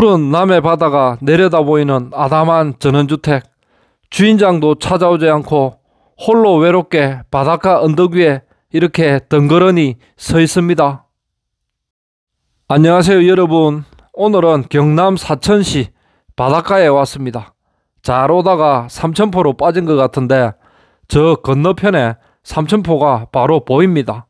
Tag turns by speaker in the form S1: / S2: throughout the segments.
S1: 푸른 남해 바다가 내려다 보이는 아담한 전원주택. 주인장도 찾아오지 않고 홀로 외롭게 바닷가 언덕 위에 이렇게 덩그러니 서 있습니다. 안녕하세요 여러분. 오늘은 경남 사천시 바닷가에 왔습니다. 잘 오다가 삼천포로 빠진 것 같은데 저 건너편에 삼천포가 바로 보입니다.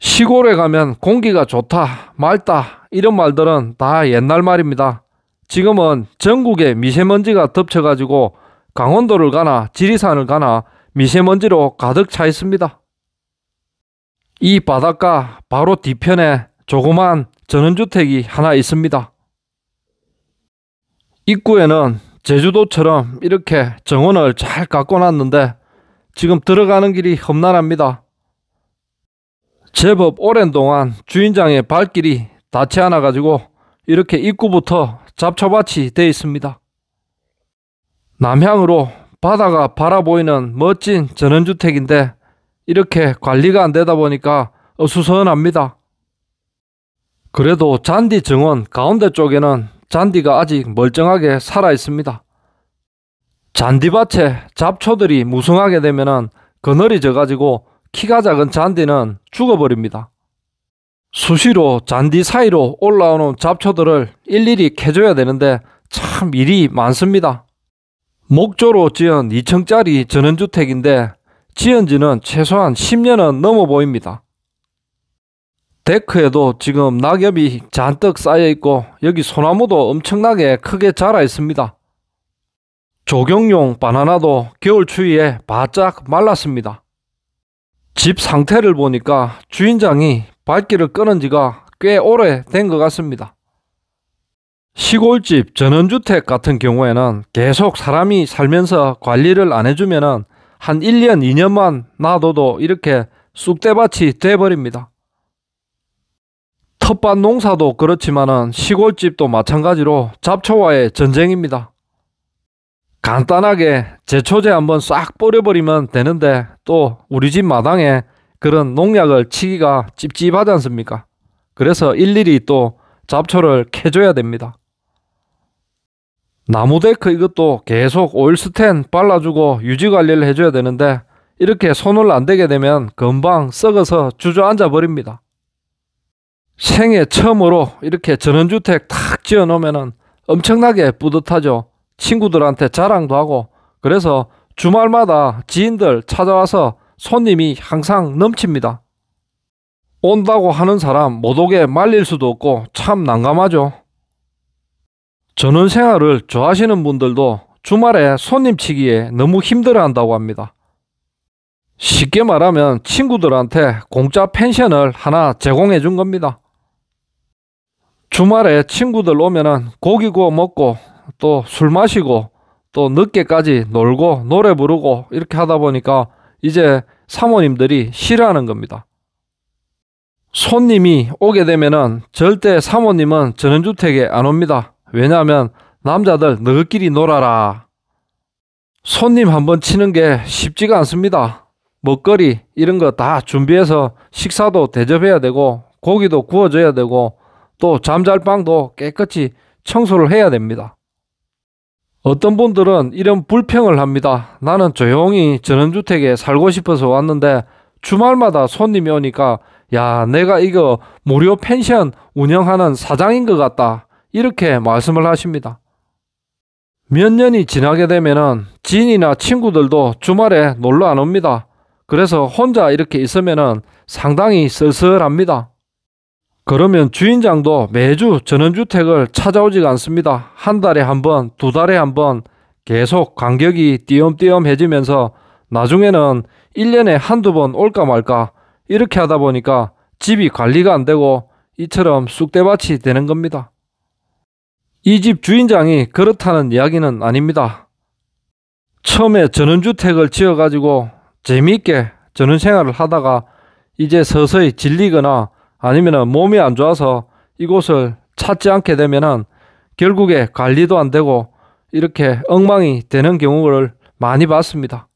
S1: 시골에 가면 공기가 좋다, 맑다 이런 말들은 다 옛날 말입니다. 지금은 전국에 미세먼지가 덮쳐가지고 강원도를 가나 지리산을 가나 미세먼지로 가득 차 있습니다. 이 바닷가 바로 뒤편에 조그만 전원주택이 하나 있습니다. 입구에는 제주도처럼 이렇게 정원을 잘 가꿔 놨는데 지금 들어가는 길이 험난합니다. 제법 오랜 동안 주인장의 발길이 닿지 않아 가지고 이렇게 입구부터 잡초밭이 돼 있습니다. 남향으로 바다가 바라보이는 멋진 전원주택인데 이렇게 관리가 안 되다 보니까 어수선합니다. 그래도 잔디 정원 가운데 쪽에는 잔디가 아직 멀쩡하게 살아 있습니다. 잔디밭에 잡초들이 무성하게 되면 그늘이 져가지고 키가 작은 잔디는 죽어버립니다. 수시로 잔디 사이로 올라오는 잡초들을 일일이 캐줘야 되는데 참 일이 많습니다. 목조로 지은 2층짜리 전원주택인데 지은 지는 최소한 10년은 넘어 보입니다. 데크에도 지금 낙엽이 잔뜩 쌓여 있고 여기 소나무도 엄청나게 크게 자라 있습니다. 조경용 바나나도 겨울 추위에 바짝 말랐습니다. 집 상태를 보니까 주인장이 발길을 끊은 지가 꽤 오래 된 것 같습니다. 시골집 전원주택 같은 경우에는 계속 사람이 살면서 관리를 안 해주면 한 1년, 2년만 놔둬도 이렇게 쑥대밭이 돼버립니다. 텃밭 농사도 그렇지만 시골집도 마찬가지로 잡초와의 전쟁입니다. 간단하게 제초제 한번 싹 뿌려버리면 되는데 또 우리 집 마당에 그런 농약을 치기가 찝찝하지 않습니까? 그래서 일일이 또 잡초를 캐줘야 됩니다. 나무데크 이것도 계속 오일스텐 발라주고 유지관리를 해줘야 되는데 이렇게 손을 안 대게 되면 금방 썩어서 주저앉아 버립니다. 생애 처음으로 이렇게 전원주택 탁 지어놓으면 엄청나게 뿌듯하죠. 친구들한테 자랑도 하고 그래서 주말마다 지인들 찾아와서 손님이 항상 넘칩니다. 온다고 하는 사람 못 오게 말릴 수도 없고 참 난감하죠. 전원 생활을 좋아하시는 분들도 주말에 손님 치기에 너무 힘들어 한다고 합니다. 쉽게 말하면 친구들한테 공짜 펜션을 하나 제공해 준 겁니다. 주말에 친구들 오면은 고기 구워 먹고 또술 마시고 또 늦게까지 놀고 노래 부르고 이렇게 하다 보니까 이제 사모님들이 싫어하는 겁니다. 손님이 오게 되면은 절대 사모님은 전원주택에 안 옵니다. 왜냐하면 남자들 너희끼리 놀아라. 손님 한번 치는 게 쉽지가 않습니다. 먹거리 이런 거 다 준비해서 식사도 대접해야 되고 고기도 구워줘야 되고 또 잠잘 방도 깨끗이 청소를 해야 됩니다. 어떤 분들은 이런 불평을 합니다. 나는 조용히 전원주택에 살고 싶어서 왔는데 주말마다 손님이 오니까 야, 내가 이거 무료 펜션 운영하는 사장인 것 같다. 이렇게 말씀을 하십니다. 몇 년이 지나게 되면은 지인이나 친구들도 주말에 놀러 안 옵니다. 그래서 혼자 이렇게 있으면은 상당히 쓸쓸합니다. 그러면 주인장도 매주 전원주택을 찾아오지가 않습니다. 한 달에 한 번, 두 달에 한 번 계속 간격이 띄엄띄엄해지면서 나중에는 1년에 한두 번 올까 말까 이렇게 하다 보니까 집이 관리가 안 되고 이처럼 쑥대밭이 되는 겁니다. 이 집 주인장이 그렇다는 이야기는 아닙니다. 처음에 전원주택을 지어가지고 재미있게 전원생활을 하다가 이제 서서히 질리거나 아니면은 몸이 안 좋아서 이곳을 찾지 않게 되면은 결국에 관리도 안 되고 이렇게 엉망이 되는 경우를 많이 봤습니다.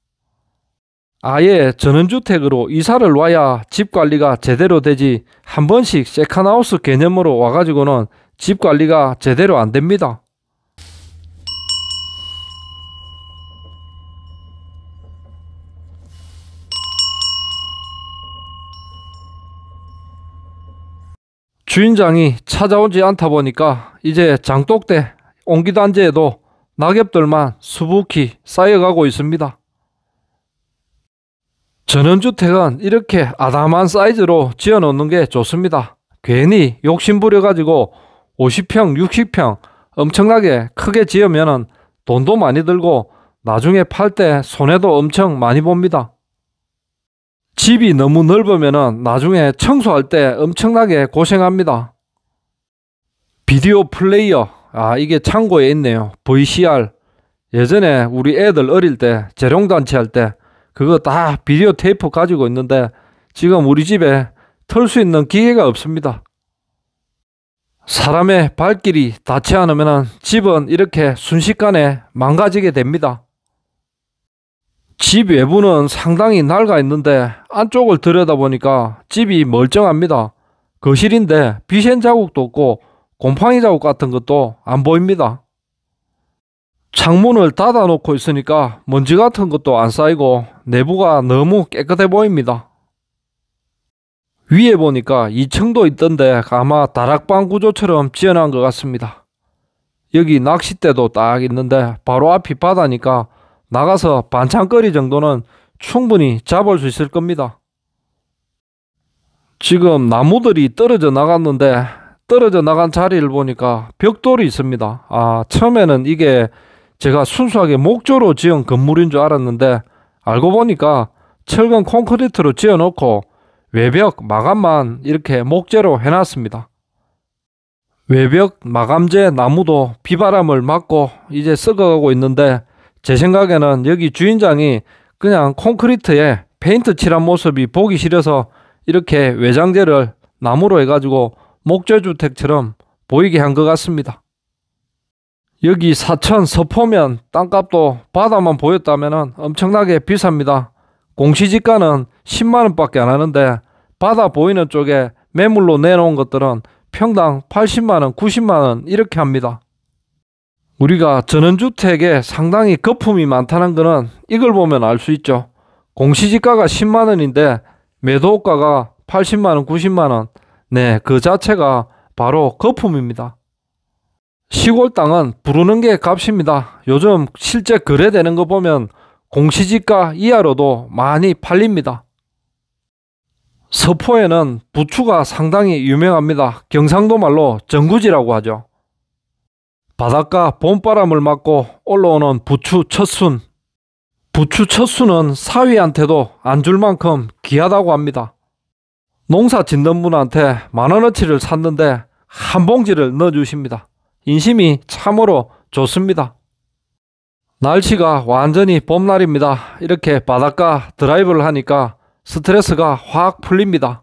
S1: 아예 전원주택으로 이사를 와야 집 관리가 제대로 되지 한 번씩 세컨하우스 개념으로 와가지고는 집 관리가 제대로 안 됩니다. 주인장이 찾아오지 않다 보니까 이제 장독대 옹기단지에도 낙엽들만 수북히 쌓여가고 있습니다. 전원주택은 이렇게 아담한 사이즈로 지어 놓는 게 좋습니다. 괜히 욕심부려가지고 50평, 60평 엄청나게 크게 지으면 돈도 많이 들고 나중에 팔 때 손해도 엄청 많이 봅니다. 집이 너무 넓으면 나중에 청소할 때 엄청나게 고생합니다. 비디오 플레이어. 아, 이게 창고에 있네요. VCR. 예전에 우리 애들 어릴 때 재롱단체 할 때 그거 다 비디오 테이프 가지고 있는데 지금 우리 집에 털 수 있는 기계가 없습니다. 사람의 발길이 닿지 않으면 집은 이렇게 순식간에 망가지게 됩니다. 집 외부는 상당히 낡아 있는데 안쪽을 들여다보니까 집이 멀쩡합니다. 거실인데 비센 자국도 없고 곰팡이 자국 같은 것도 안 보입니다. 창문을 닫아놓고 있으니까 먼지 같은 것도 안 쌓이고 내부가 너무 깨끗해 보입니다. 위에 보니까 2층도 있던데 아마 다락방 구조처럼 지어놓은 것 같습니다. 여기 낚싯대도 딱 있는데 바로 앞이 바다니까 나가서 반찬거리 정도는 충분히 잡을 수 있을 겁니다. 지금 나무들이 떨어져 나갔는데 떨어져 나간 자리를 보니까 벽돌이 있습니다. 아, 처음에는 이게 제가 순수하게 목조로 지은 건물인 줄 알았는데 알고 보니까 철근 콘크리트로 지어 놓고 외벽 마감만 이렇게 목재로 해놨습니다. 외벽 마감재 나무도 비바람을 맞고 이제 썩어가고 있는데 제 생각에는 여기 주인장이 그냥 콘크리트에 페인트 칠한 모습이 보기 싫어서 이렇게 외장재를 나무로 해가지고 목재주택처럼 보이게 한 것 같습니다. 여기 사천 서포면 땅값도 바다만 보였다면 엄청나게 비쌉니다. 공시지가는 10만원밖에 안 하는데 바다 보이는 쪽에 매물로 내놓은 것들은 평당 80만원, 90만원 이렇게 합니다. 우리가 전원주택에 상당히 거품이 많다는 것은 이걸 보면 알 수 있죠. 공시지가가 10만 원인데 매도가가 80만 원, 90만 원. 네, 그 자체가 바로 거품입니다. 시골 땅은 부르는 게 값입니다. 요즘 실제 거래되는 거 보면 공시지가 이하로도 많이 팔립니다. 서포에는 부추가 상당히 유명합니다. 경상도 말로 전구지라고 하죠. 바닷가 봄바람을 맞고 올라오는 부추 첫순. 부추 첫순은 사위한테도 안 줄 만큼 귀하다고 합니다. 농사 짓는 분한테 만원어치를 샀는데 한 봉지를 넣어주십니다. 인심이 참으로 좋습니다. 날씨가 완전히 봄날입니다. 이렇게 바닷가 드라이브를 하니까 스트레스가 확 풀립니다.